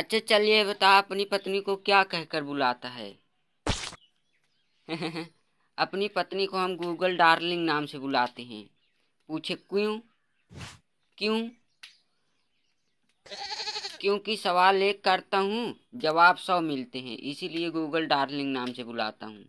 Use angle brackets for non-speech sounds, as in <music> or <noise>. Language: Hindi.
अच्छा चलिए बता तो अपनी पत्नी को क्या कहकर बुलाता है <laughs> अपनी पत्नी को हम गूगल डार्लिंग नाम से बुलाते हैं पूछे क्यों क्यों क्योंकि सवाल एक करता हूँ जवाब सौ मिलते हैं इसीलिए गूगल डार्लिंग नाम से बुलाता हूँ